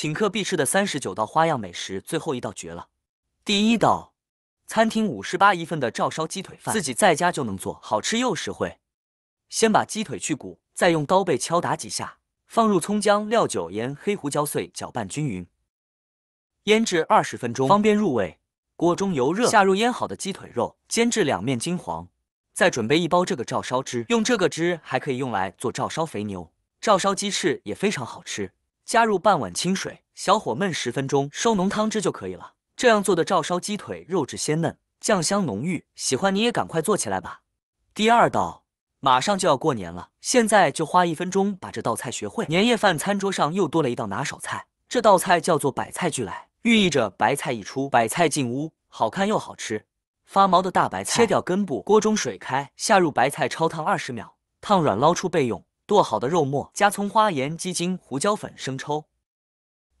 请客必吃的三十九道花样美食，最后一道绝了。第一道，餐厅五十八一份的照烧鸡腿饭，自己在家就能做，好吃又实惠。先把鸡腿去骨，再用刀背敲打几下，放入葱姜、料酒、盐、黑胡椒碎，搅拌均匀，腌制二十分钟，方便入味。锅中油热，下入腌好的鸡腿肉，煎至两面金黄。再准备一包这个照烧汁，用这个汁还可以用来做照烧肥牛、照烧鸡翅也非常好吃。加入半碗清水，小火焖十分钟，收浓汤汁就可以了。这样做的照烧鸡腿肉质鲜嫩，酱香浓郁，喜欢你也赶快做起来吧。第二道，马上就要过年了，现在就花一分钟把这道菜学会。年夜饭餐桌上又多了一道拿手菜，这道菜叫做白菜聚来，寓意着白菜一出，白菜进屋，好看又好吃。发毛的大白菜，切掉根部，锅中水开，下入白菜焯烫二十秒，烫软捞出备用。剁好的肉末加葱花、盐、鸡精、胡椒粉、生抽，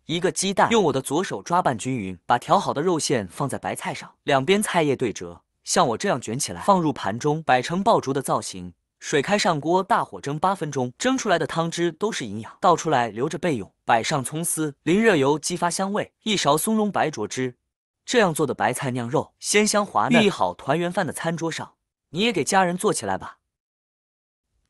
一个鸡蛋，用我的左手抓拌均匀。把调好的肉馅放在白菜上，两边菜叶对折，像我这样卷起来，放入盘中，摆成爆竹的造型。水开上锅，大火蒸八分钟。蒸出来的汤汁都是营养，倒出来留着备用。摆上葱丝，淋热油激发香味。一勺松茸白灼汁，这样做的白菜酿肉鲜香滑嫩，好团圆饭的餐桌上，你也给家人做起来吧。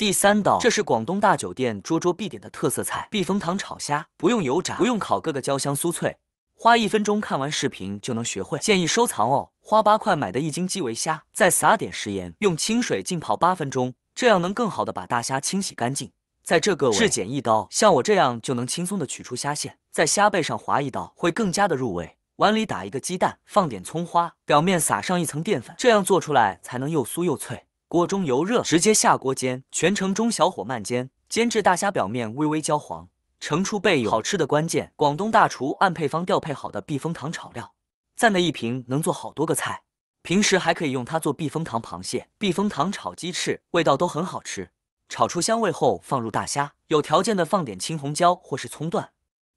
第三道，这是广东大酒店桌桌必点的特色菜——避风塘炒虾，不用油炸，不用烤，个个焦香酥脆。花一分钟看完视频就能学会，建议收藏哦。花八块买的一斤基围虾，再撒点食盐，用清水浸泡八分钟，这样能更好的把大虾清洗干净。在这个质检一刀，像我这样就能轻松的取出虾线，在虾背上划一刀，会更加的入味。碗里打一个鸡蛋，放点葱花，表面撒上一层淀粉，这样做出来才能又酥又脆。锅中油热，直接下锅煎，全程中小火慢煎，煎至大虾表面微微焦黄，盛出备用。好吃的关键，广东大厨按配方调配好的避风塘炒料，赞的一瓶能做好多个菜，平时还可以用它做避风塘螃蟹、避风塘炒鸡翅，味道都很好吃。炒出香味后放入大虾，有条件的放点青红椒或是葱段，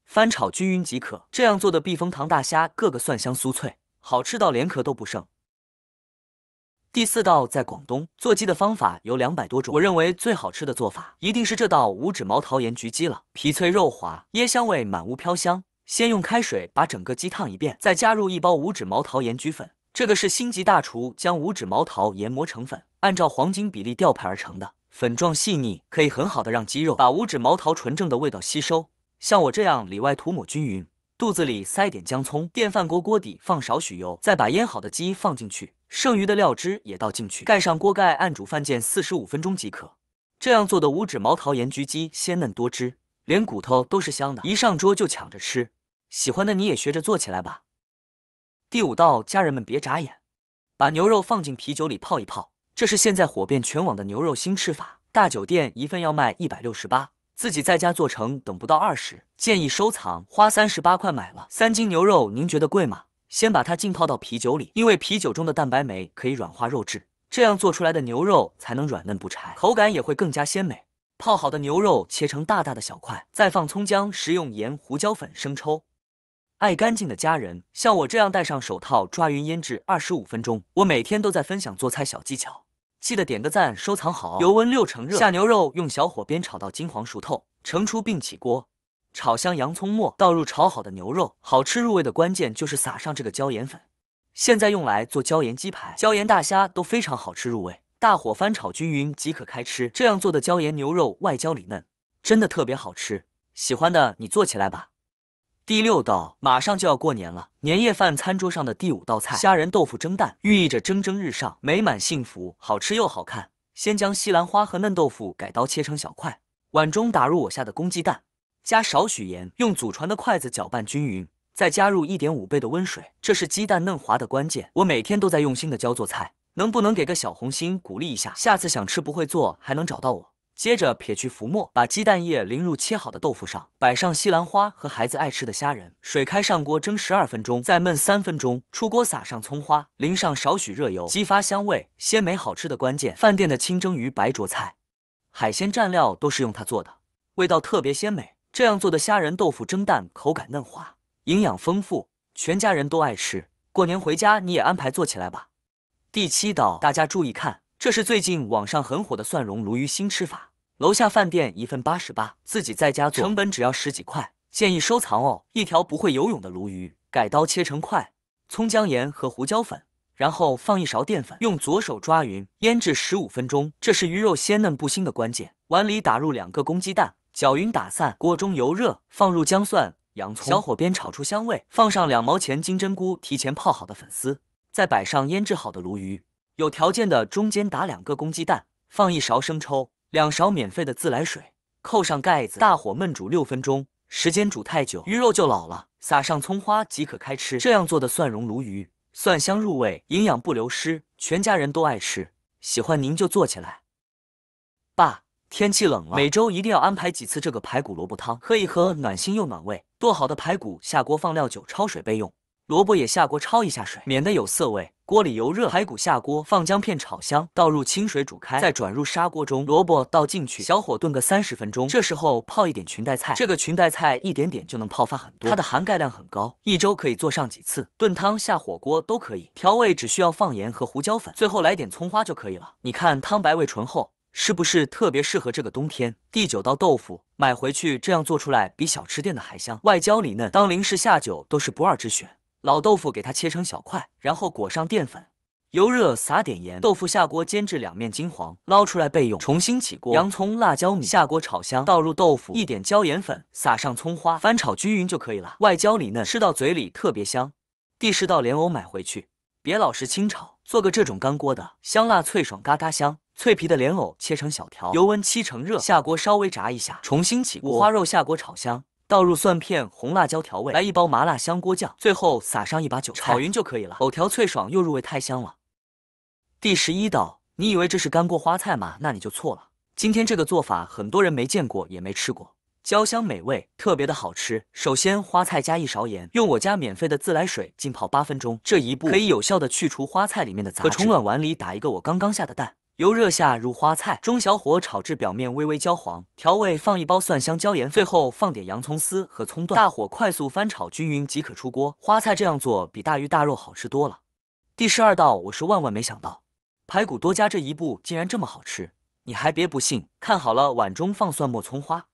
翻炒均匀即可。这样做的避风塘大虾，个个蒜香酥脆，好吃到连壳都不剩。第四道在广东做鸡的方法有两百多种，我认为最好吃的做法一定是这道五指毛桃盐焗鸡了，皮脆肉滑，椰香味满屋飘香。先用开水把整个鸡烫一遍，再加入一包五指毛桃盐焗粉，这个是星级大厨将五指毛桃研磨成粉，按照黄金比例调配而成的，粉状细腻，可以很好的让鸡肉把五指毛桃纯正的味道吸收。像我这样里外涂抹均匀，肚子里塞点姜葱，电饭锅锅底放少许油，再把腌好的鸡放进去。剩余的料汁也倒进去，盖上锅盖，按煮饭键四十五分钟即可。这样做的五指毛桃盐焗鸡鲜嫩多汁，连骨头都是香的，一上桌就抢着吃。喜欢的你也学着做起来吧。第五道，家人们别眨眼，把牛肉放进啤酒里泡一泡，这是现在火遍全网的牛肉新吃法。大酒店一份要卖一百六十八，自己在家做成等不到二十，建议收藏，花三十八块买了三斤牛肉，您觉得贵吗？先把它浸泡到啤酒里，因为啤酒中的蛋白酶可以软化肉质，这样做出来的牛肉才能软嫩不柴，口感也会更加鲜美。泡好的牛肉切成大大的小块，再放葱姜、食用盐、胡椒粉、生抽。爱干净的家人，像我这样戴上手套抓匀腌制二十五分钟。我每天都在分享做菜小技巧，记得点个赞，收藏好。油温六成热，下牛肉用小火煸炒到金黄熟透，盛出并起锅。炒香洋葱末，倒入炒好的牛肉，好吃入味的关键就是撒上这个椒盐粉。现在用来做椒盐鸡排、椒盐大虾都非常好吃入味。大火翻炒均匀即可开吃。这样做的椒盐牛肉外焦里嫩，真的特别好吃。喜欢的你做起来吧。第六道，马上就要过年了，年夜饭餐桌上的第五道菜——虾仁豆腐蒸蛋，寓意着蒸蒸日上、美满幸福，好吃又好看。先将西兰花和嫩豆腐改刀切成小块，碗中打入我下的公鸡蛋。加少许盐，用祖传的筷子搅拌均匀，再加入一点五倍的温水，这是鸡蛋嫩滑的关键。我每天都在用心的教做菜，能不能给个小红心鼓励一下？下次想吃不会做还能找到我。接着撇去浮沫，把鸡蛋液淋入切好的豆腐上，摆上西兰花和孩子爱吃的虾仁，水开上锅蒸十二分钟，再焖三分钟，出锅撒上葱花，淋上少许热油，激发香味，鲜美好吃的关键。饭店的清蒸鱼、白灼菜、海鲜蘸料都是用它做的，味道特别鲜美。这样做的虾仁豆腐蒸蛋口感嫩滑，营养丰富，全家人都爱吃。过年回家你也安排做起来吧。第七道，大家注意看，这是最近网上很火的蒜蓉鲈鱼新吃法。楼下饭店一份八十八，自己在家做成本只要十几块，建议收藏哦。一条不会游泳的鲈鱼，改刀切成块，葱姜盐和胡椒粉，然后放一勺淀粉，用左手抓匀，腌制十五分钟。这是鱼肉鲜嫩不腥的关键。碗里打入两个公鸡蛋。搅匀打散，锅中油热，放入姜蒜洋葱，小火煸炒出香味，放上两毛钱金针菇，提前泡好的粉丝，再摆上腌制好的鲈鱼，有条件的中间打两个公鸡蛋，放一勺生抽，两勺免费的自来水，扣上盖子，大火焖煮六分钟，时间煮太久鱼肉就老了，撒上葱花即可开吃。这样做的蒜蓉鲈鱼，蒜香入味，营养不流失，全家人都爱吃，喜欢您就做起来，爸。天气冷了，每周一定要安排几次这个排骨萝卜汤喝一喝，暖心又暖胃。剁好的排骨下锅放料酒焯水备用，萝卜也下锅焯一下水，免得有涩味。锅里油热，排骨下锅放姜片炒香，倒入清水煮开，再转入砂锅中，萝卜倒进去，小火炖个三十分钟。这时候泡一点裙带菜，这个裙带菜一点点就能泡发很多，它的含钙量很高，一周可以做上几次，炖汤、下火锅都可以。调味只需要放盐和胡椒粉，最后来点葱花就可以了。你看，汤白味醇厚。是不是特别适合这个冬天？第九道豆腐买回去这样做出来，比小吃店的还香，外焦里嫩，当零食下酒都是不二之选。老豆腐给它切成小块，然后裹上淀粉，油热撒点盐，豆腐下锅煎至两面金黄，捞出来备用。重新起锅，洋葱、辣椒米下锅炒香，倒入豆腐，一点椒盐粉，撒上葱花，翻炒均匀就可以了。外焦里嫩，吃到嘴里特别香。第十道莲藕买回去，别老是清炒，做个这种干锅的，香辣脆爽，嘎嘎香。脆皮的莲藕切成小条，油温七成热，下锅稍微炸一下，重新起锅。五花肉下锅炒香，倒入蒜片、红辣椒调味，来一包麻辣香锅酱，最后撒上一把韭菜，炒匀就可以了。藕条脆爽又入味，太香了。第十一道，你以为这是干锅花菜吗？那你就错了。今天这个做法很多人没见过也没吃过，焦香美味，特别的好吃。首先花菜加一勺盐，用我家免费的自来水浸泡八分钟，这一步可以有效的去除花菜里面的杂质。碗里打一个我刚刚下的蛋。油热下入花菜，中小火炒至表面微微焦黄，调味放一包蒜香椒盐，最后放点洋葱丝和葱段，大火快速翻炒均匀即可出锅。花菜这样做比大鱼大肉好吃多了。第十二道我是万万没想到，排骨多加这一步竟然这么好吃，你还别不信，看好了，碗中放蒜末、葱花，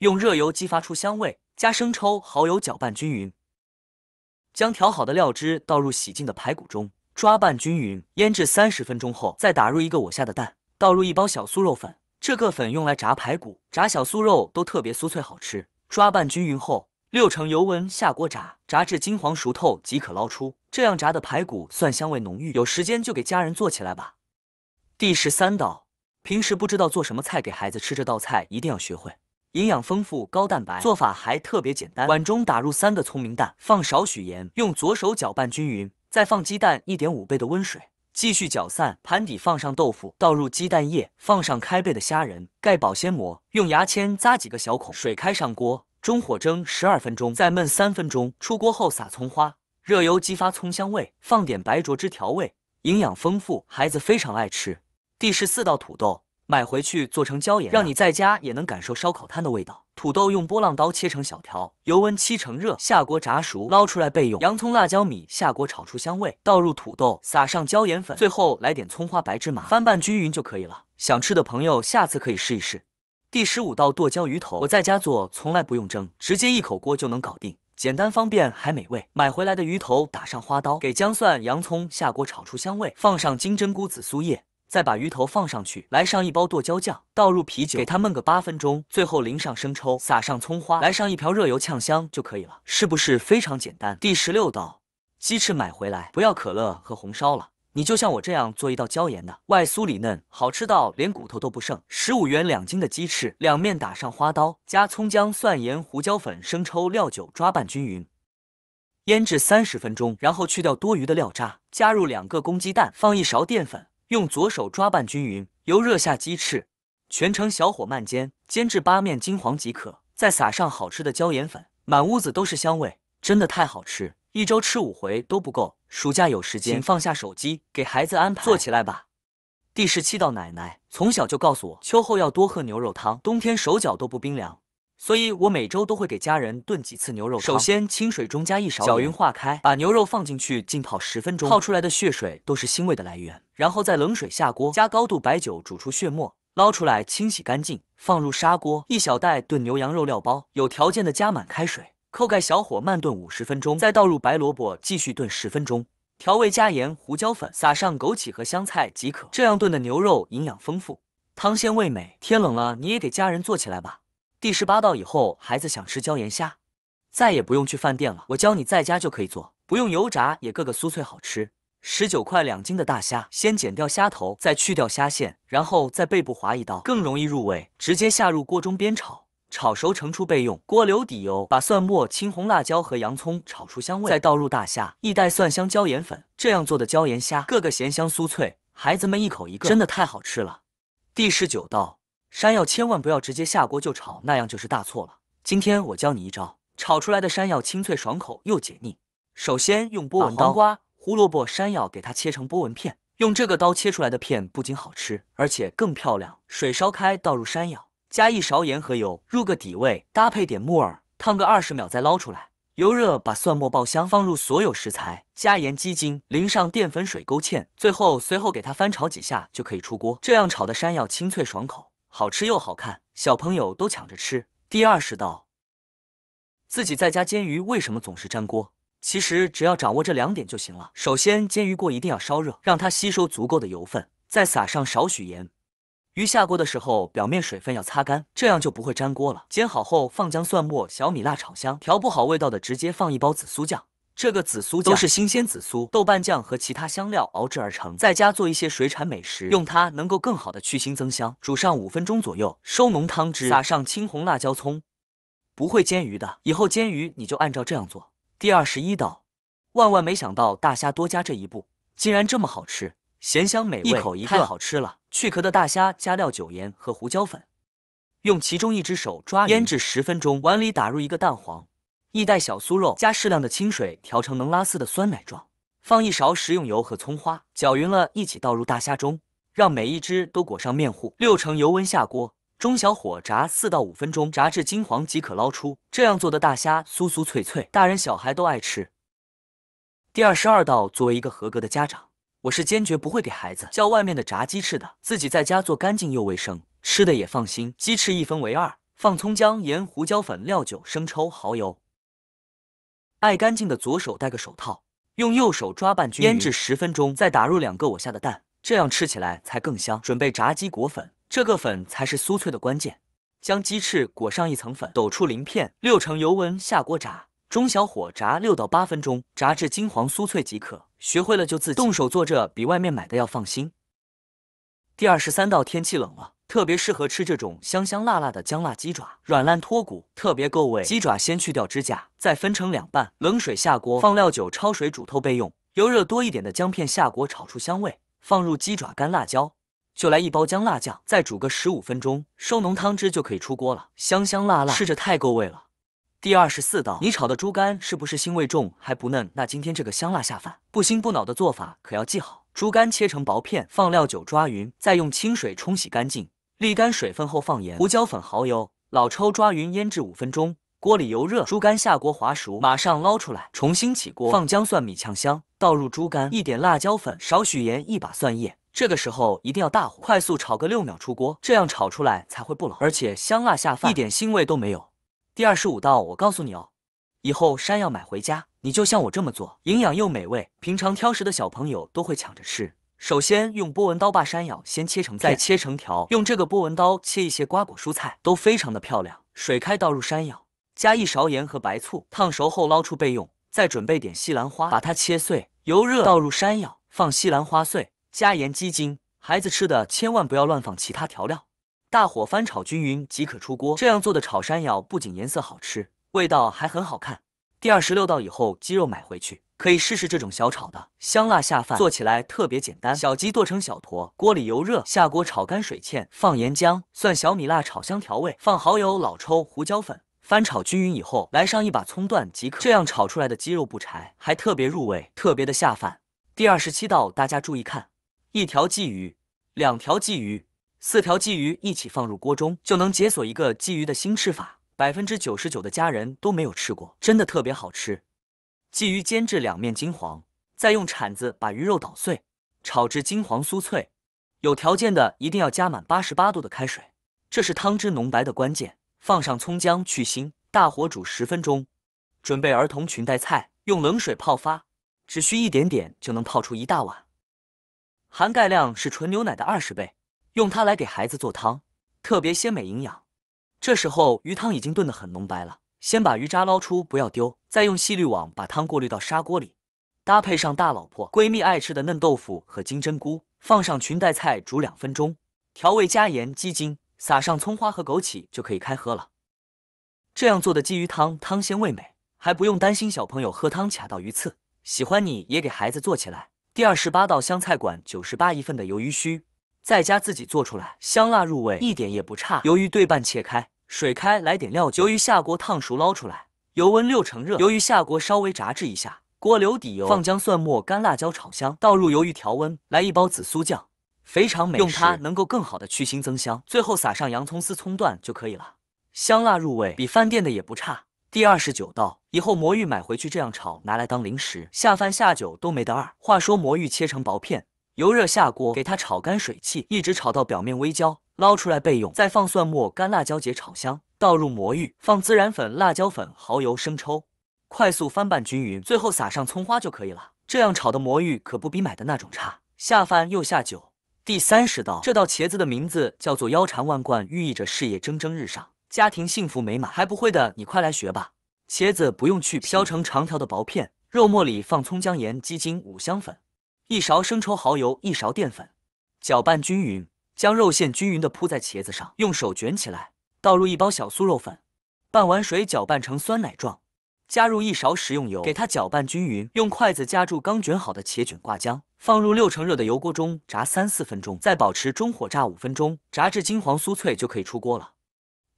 用热油激发出香味，加生抽、蚝油搅拌均匀，将调好的料汁倒入洗净的排骨中。抓拌均匀，腌制三十分钟后再打入一个我下的蛋，倒入一包小酥肉粉，这个粉用来炸排骨、炸小酥肉都特别酥脆好吃。抓拌均匀后，六成油温下锅炸，炸至金黄熟透即可捞出。这样炸的排骨蒜香味浓郁，有时间就给家人做起来吧。第十三道，平时不知道做什么菜给孩子吃，这道菜一定要学会，营养丰富、高蛋白，做法还特别简单。碗中打入三个聪明蛋，放少许盐，用左手搅拌均匀。再放鸡蛋一点五倍的温水，继续搅散。盘底放上豆腐，倒入鸡蛋液，放上开背的虾仁，盖保鲜膜，用牙签扎几个小孔。水开上锅，中火蒸十二分钟，再焖三分钟。出锅后撒葱花，热油激发葱香味，放点白灼汁调味。营养丰富，孩子非常爱吃。第十四道土豆，买回去做成椒盐，让你在家也能感受烧烤摊的味道。土豆用波浪刀切成小条，油温七成热下锅炸熟，捞出来备用。洋葱、辣椒米下锅炒出香味，倒入土豆，撒上椒盐粉，最后来点葱花、白芝麻，翻拌均匀就可以了。想吃的朋友下次可以试一试。第十五道剁椒鱼头，我在家做从来不用蒸，直接一口锅就能搞定，简单方便还美味。买回来的鱼头打上花刀，给姜、蒜、洋葱下锅炒出香味，放上金针菇、紫苏叶。再把鱼头放上去，来上一包剁椒酱，倒入啤酒，给它焖个八分钟，最后淋上生抽，撒上葱花，来上一瓢热油呛香就可以了，是不是非常简单？第十六道，鸡翅买回来不要可乐和红烧了，你就像我这样做一道椒盐的，外酥里嫩，好吃到连骨头都不剩。十五元两斤的鸡翅，两面打上花刀，加葱姜蒜、盐、胡椒粉、生抽、料酒抓拌均匀，腌制三十分钟，然后去掉多余的料渣，加入两个公鸡蛋，放一勺淀粉。用左手抓拌均匀，油热下鸡翅，全程小火慢煎，煎至八面金黄即可。再撒上好吃的椒盐粉，满屋子都是香味，真的太好吃，一周吃五回都不够。暑假有时间，请放下手机，给孩子安排做起来吧。第十七道，奶奶从小就告诉我，秋后要多喝牛肉汤，冬天手脚都不冰凉。所以，我每周都会给家人炖几次牛肉汤。首先，清水中加一勺，搅匀化开，把牛肉放进去浸泡十分钟。泡出来的血水都是腥味的来源。然后在冷水下锅，加高度白酒煮出血沫，捞出来清洗干净，放入砂锅，一小袋炖牛羊肉料包，有条件的加满开水，扣盖小火慢炖五十分钟，再倒入白萝卜继续炖十分钟。调味加盐、胡椒粉，撒上枸杞和香菜即可。这样炖的牛肉营养丰富，汤鲜味美。天冷了，你也给家人做起来吧。第十八道以后，孩子想吃椒盐虾，再也不用去饭店了。我教你在家就可以做，不用油炸，也个个酥脆好吃。十九块两斤的大虾，先剪掉虾头，再去掉虾线，然后在背部划一刀，更容易入味。直接下入锅中煸炒，炒熟盛出备用。锅留底油，把蒜末、青红辣椒和洋葱炒出香味，再倒入大虾，一袋蒜香椒盐粉。这样做的椒盐虾，个个咸香酥脆，孩子们一口一个，真的太好吃了。第十九道。山药千万不要直接下锅就炒，那样就是大错了。今天我教你一招，炒出来的山药清脆爽口又解腻。首先用波纹刀，刮瓜、胡萝卜、山药给它切成波纹片。用这个刀切出来的片不仅好吃，而且更漂亮。水烧开，倒入山药，加一勺盐和油，入个底味，搭配点木耳，烫个二十秒再捞出来。油热，把蒜末爆香，放入所有食材，加盐、鸡精，淋上淀粉水勾芡。最后随后给它翻炒几下就可以出锅。这样炒的山药清脆爽口。好吃又好看，小朋友都抢着吃。第二十道，自己在家煎鱼为什么总是粘锅？其实只要掌握这两点就行了。首先，煎鱼锅一定要烧热，让它吸收足够的油分，再撒上少许盐。鱼下锅的时候，表面水分要擦干，这样就不会粘锅了。煎好后，放姜蒜末、小米辣炒香。调不好味道的，直接放一包紫苏酱。这个紫苏都是新鲜紫苏、豆瓣酱和其他香料熬制而成，在家做一些水产美食，用它能够更好的去腥增香，煮上五分钟左右，收浓汤汁，撒上青红辣椒、葱。不会煎鱼的，以后煎鱼你就按照这样做。第二十一道，万万没想到大虾多加这一步，竟然这么好吃，咸香美味，一口一个，太好吃了。去壳的大虾加料酒、盐和胡椒粉，用其中一只手抓腌制十分钟。碗里打入一个蛋黄。一袋小酥肉加适量的清水调成能拉丝的酸奶状，放一勺食用油和葱花，搅匀了，一起倒入大虾中，让每一只都裹上面糊。六成油温下锅，中小火炸四到五分钟，炸至金黄即可捞出。这样做的大虾酥酥脆脆，大人小孩都爱吃。第二十二道，作为一个合格的家长，我是坚决不会给孩子叫外面的炸鸡翅的，自己在家做干净又卫生，吃的也放心。鸡翅一分为二，放葱姜、盐、胡椒粉、料酒、生抽、蚝油。爱干净的左手戴个手套，用右手抓拌均匀，腌制十分钟，再打入两个我下的蛋，这样吃起来才更香。准备炸鸡裹粉，这个粉才是酥脆的关键。将鸡翅裹上一层粉，抖出鳞片，六成油温下锅炸，中小火炸六到八分钟，炸至金黄酥脆即可。学会了就自己动手做，这比外面买的要放心。第二十三道，天气冷了，特别适合吃这种香香辣辣的姜辣鸡爪，软烂脱骨，特别够味。鸡爪先去掉指甲，再分成两半，冷水下锅，放料酒焯水煮透备用。油热多一点的姜片下锅炒出香味，放入鸡爪、干辣椒，就来一包姜辣酱，再煮个十五分钟，收浓汤汁就可以出锅了。香香辣辣，吃着太够味了。第二十四道，你炒的猪肝是不是腥味重还不嫩？那今天这个香辣下饭，不腥不老的做法可要记好。猪肝切成薄片，放料酒抓匀，再用清水冲洗干净，沥干水分后放盐、胡椒粉、蚝油、老抽抓匀腌制五分钟。锅里油热，猪肝下锅滑熟，马上捞出来，重新起锅放姜蒜米呛香，倒入猪肝，一点辣椒粉，少许盐，一把蒜叶。这个时候一定要大火快速炒个六秒出锅，这样炒出来才会不老，而且香辣下饭，一点腥味都没有。第二十五道，我告诉你哦，以后山药买回家。你就像我这么做，营养又美味，平常挑食的小朋友都会抢着吃。首先用波纹刀把山药先切成再切成条，用这个波纹刀切一些瓜果蔬菜都非常的漂亮。水开倒入山药，加一勺盐和白醋，烫熟后捞出备用。再准备点西兰花，把它切碎。油热倒入山药，放西兰花碎，加盐、鸡精。孩子吃的千万不要乱放其他调料，大火翻炒均匀即可出锅。这样做的炒山药不仅颜色好吃，味道还很好看。第二十六道以后，鸡肉买回去可以试试这种小炒的香辣下饭，做起来特别简单。小鸡剁成小坨，锅里油热，下锅炒干水芡，放盐、姜、蒜、小米辣炒香，调味，放蚝油、老抽、胡椒粉，翻炒均匀以后，来上一把葱段即可。这样炒出来的鸡肉不柴，还特别入味，特别的下饭。第二十七道，大家注意看，一条鲫鱼、两条鲫鱼、四条鲫鱼一起放入锅中，就能解锁一个鲫鱼的新吃法。百分之九十九的家人都没有吃过，真的特别好吃。鲫鱼煎至两面金黄，再用铲子把鱼肉捣碎，炒至金黄酥脆。有条件的一定要加满八十八度的开水，这是汤汁浓白的关键。放上葱姜去腥，大火煮十分钟。准备儿童裙带菜，用冷水泡发，只需一点点就能泡出一大碗。含钙量是纯牛奶的二十倍，用它来给孩子做汤，特别鲜美营养。这时候鱼汤已经炖得很浓白了，先把鱼渣捞出，不要丢，再用细滤网把汤过滤到砂锅里，搭配上大老婆、闺蜜爱吃的嫩豆腐和金针菇，放上裙带菜煮两分钟，调味加盐、鸡精，撒上葱花和枸杞就可以开喝了。这样做的鲫鱼汤汤鲜味美，还不用担心小朋友喝汤卡到鱼刺。喜欢你也给孩子做起来。第二十八道香菜馆九十八一份的鱿鱼须，在家自己做出来，香辣入味，一点也不差。鱿鱼对半切开。水开来点料酒，鱿鱼下锅烫熟捞出来。油温六成热，鱿鱼下锅稍微炸制一下，锅留底油，放姜蒜末、干辣椒炒香，倒入鱿鱼调温，来一包紫苏酱，非常美，用它能够更好的去腥增香。最后撒上洋葱丝、葱段就可以了，香辣入味，比饭店的也不差。第二十九道，以后魔芋买回去这样炒，拿来当零食、下饭、下酒都没得二。话说魔芋切成薄片。油热下锅，给它炒干水汽，一直炒到表面微焦，捞出来备用。再放蒜末、干辣椒节炒香，倒入魔芋，放孜然粉、辣椒粉、蚝油、生抽，快速翻拌均匀，最后撒上葱花就可以了。这样炒的魔芋可不比买的那种差，下饭又下酒。第三十道，这道茄子的名字叫做腰缠万贯，寓意着事业蒸蒸日上，家庭幸福美满。还不会的，你快来学吧。茄子不用去皮，削成长条的薄片。肉末里放葱姜盐、鸡精、五香粉。一勺生抽、蚝油，一勺淀粉，搅拌均匀，将肉馅均匀的铺在茄子上，用手卷起来，倒入一包小酥肉粉，半碗水搅拌成酸奶状，加入一勺食用油，给它搅拌均匀，用筷子夹住刚卷好的茄卷挂浆，放入六成热的油锅中炸三四分钟，再保持中火炸五分钟，炸至金黄酥脆就可以出锅了。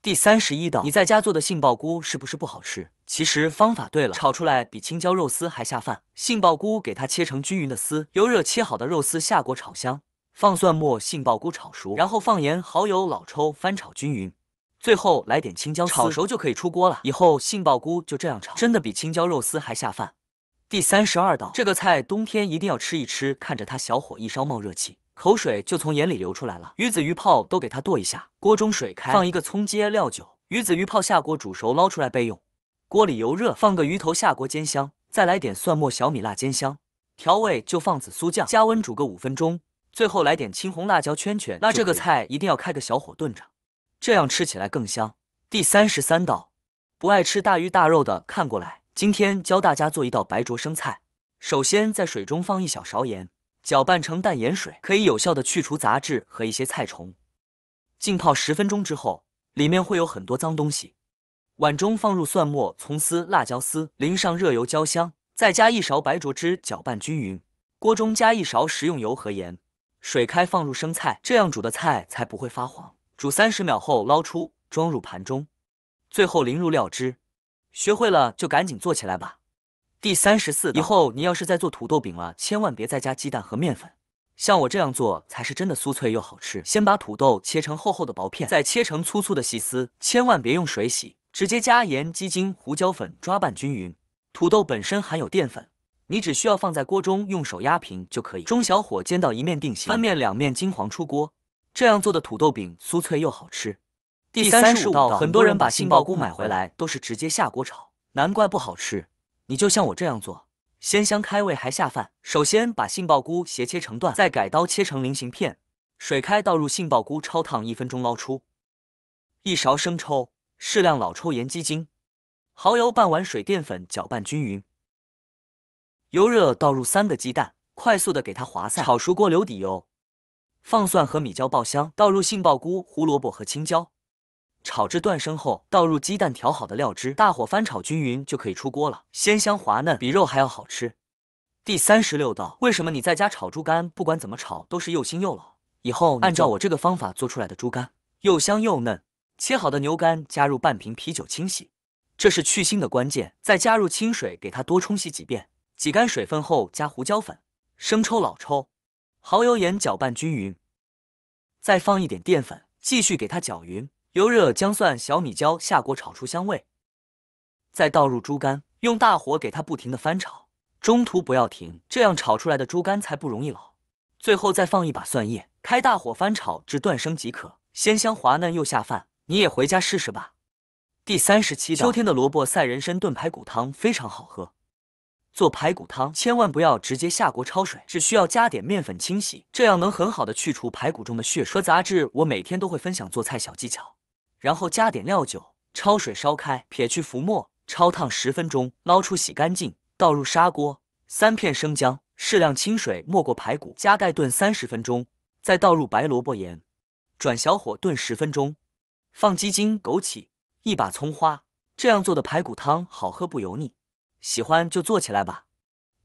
第三十一道，你在家做的杏鲍菇是不是不好吃？其实方法对了，炒出来比青椒肉丝还下饭。杏鲍菇给它切成均匀的丝，油热切好的肉丝下锅炒香，放蒜末、杏鲍菇炒熟，然后放盐、蚝油、老抽翻炒均匀，最后来点青椒丝，炒熟就可以出锅了。以后杏鲍菇就这样炒，真的比青椒肉丝还下饭。第三十二道，这个菜冬天一定要吃一吃，看着它小火一烧冒热气，口水就从眼里流出来了。鱼子鱼泡都给它剁一下，锅中水开放一个葱结、料酒，鱼子鱼泡下锅煮熟，捞出来备用。锅里油热，放个鱼头下锅煎香，再来点蒜末、小米辣煎香，调味就放紫苏酱，加温煮个五分钟，最后来点青红辣椒圈圈。那这个菜一定要开个小火炖着，这样吃起来更香。第三十三道，不爱吃大鱼大肉的看过来，今天教大家做一道白灼生菜。首先在水中放一小勺盐，搅拌成淡盐水，可以有效的去除杂质和一些菜虫。浸泡十分钟之后，里面会有很多脏东西。碗中放入蒜末、葱丝、辣椒丝，淋上热油焦香，再加一勺白灼汁，搅拌均匀。锅中加一勺食用油和盐，水开放入生菜，这样煮的菜才不会发黄。煮三十秒后捞出，装入盘中，最后淋入料汁。学会了就赶紧做起来吧。第三十四以后你要是在做土豆饼了，千万别再加鸡蛋和面粉，像我这样做才是真的酥脆又好吃。先把土豆切成厚厚的薄片，再切成粗粗的细丝，千万别用水洗。直接加盐、鸡精、胡椒粉抓拌均匀。土豆本身含有淀粉，你只需要放在锅中用手压平就可以。中小火煎到一面定型，翻面两面金黄出锅。这样做的土豆饼酥脆又好吃。第三十五道，很多人把杏鲍菇买回来都是直接下锅炒，难怪不好吃。你就像我这样做，鲜香开胃还下饭。首先把杏鲍菇斜切成段，再改刀切成菱形片。水开倒入杏鲍菇焯烫一分钟，捞出。一勺生抽。适量老抽、盐、鸡精、蚝油半碗、水淀粉搅拌均匀。油热倒入三个鸡蛋，快速的给它划散，炒熟。锅留底油，放蒜和米椒爆香，倒入杏鲍菇、胡萝卜和青椒，炒至断生后，倒入鸡蛋调好的料汁，大火翻炒均匀就可以出锅了。鲜香滑嫩，比肉还要好吃。第三十六道，为什么你在家炒猪肝，不管怎么炒都是又腥又老？以后按照我这个方法做出来的猪肝，又香又嫩。切好的牛肝加入半瓶啤酒清洗，这是去腥的关键。再加入清水给它多冲洗几遍，挤干水分后加胡椒粉、生抽、老抽、蚝油、盐搅拌均匀，再放一点淀粉，继续给它搅匀。油热，姜蒜、小米椒下锅炒出香味，再倒入猪肝，用大火给它不停的翻炒，中途不要停，这样炒出来的猪肝才不容易老。最后再放一把蒜叶，开大火翻炒至断生即可，鲜香滑嫩又下饭。你也回家试试吧。第三十七道，秋天的萝卜赛人参炖排骨汤非常好喝。做排骨汤千万不要直接下锅焯水，只需要加点面粉清洗，这样能很好的去除排骨中的血水和杂质。我每天都会分享做菜小技巧，然后加点料酒，焯水烧开，撇去浮沫，焯烫十分钟，捞出洗干净，倒入砂锅，三片生姜，适量清水没过排骨，加盖炖三十分钟，再倒入白萝卜盐，转小火炖十分钟。放鸡精、枸杞一把、葱花，这样做的排骨汤好喝不油腻，喜欢就做起来吧。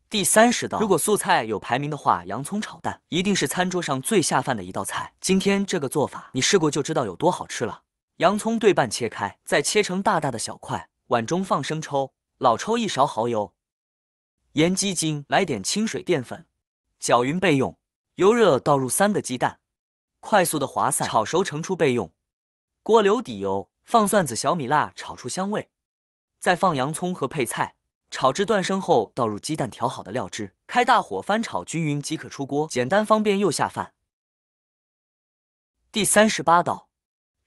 第三十道，如果素菜有排名的话，洋葱炒蛋一定是餐桌上最下饭的一道菜。今天这个做法，你试过就知道有多好吃了。洋葱对半切开，再切成大大的小块。碗中放生抽、老抽一勺、蚝油、盐、鸡精，来点清水淀粉，搅匀备用。油热倒入三个鸡蛋，快速的滑散，炒熟盛出备用。锅留底油，放蒜子、小米辣炒出香味，再放洋葱和配菜，炒至断生后倒入鸡蛋调好的料汁，开大火翻炒均匀即可出锅。简单方便又下饭。第三十八道，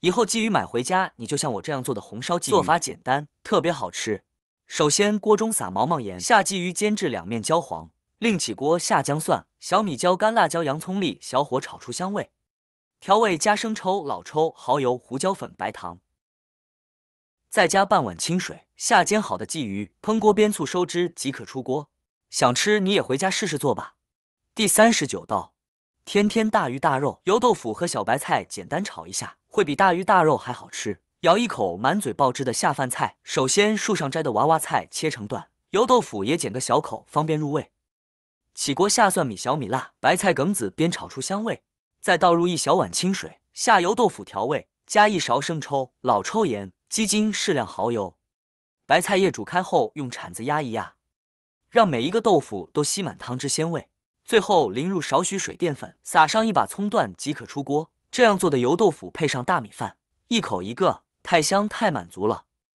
以后鲫鱼买回家，你就像我这样做的红烧鲫鱼，做法简单，特别好吃。首先锅中撒毛毛盐，下鲫鱼煎至两面焦黄，另起锅下姜蒜、小米椒、干辣椒、洋葱粒，小火炒出香味。调味加生抽、老抽、蚝油、胡椒粉、白糖，再加半碗清水，下煎好的鲫鱼，烹锅边醋收汁即可出锅。想吃你也回家试试做吧。第三十九道，天天大鱼大肉，油豆腐和小白菜简单炒一下，会比大鱼大肉还好吃。咬一口满嘴爆汁的下饭菜。首先树上摘的娃娃菜切成段，油豆腐也剪个小口，方便入味。起锅下蒜米、小米辣、白菜梗子，煸炒出香味。再倒入一小碗清水，下油豆腐调味，加一勺生抽、老抽、盐、鸡精适量、蚝油。白菜叶煮开后，用铲子压一压，让每一个豆腐都吸满汤汁鲜味。最后淋入少许水淀粉，撒上一把葱段即可出锅。这样做的油豆腐配上大米饭，一口一个，太香太满足了。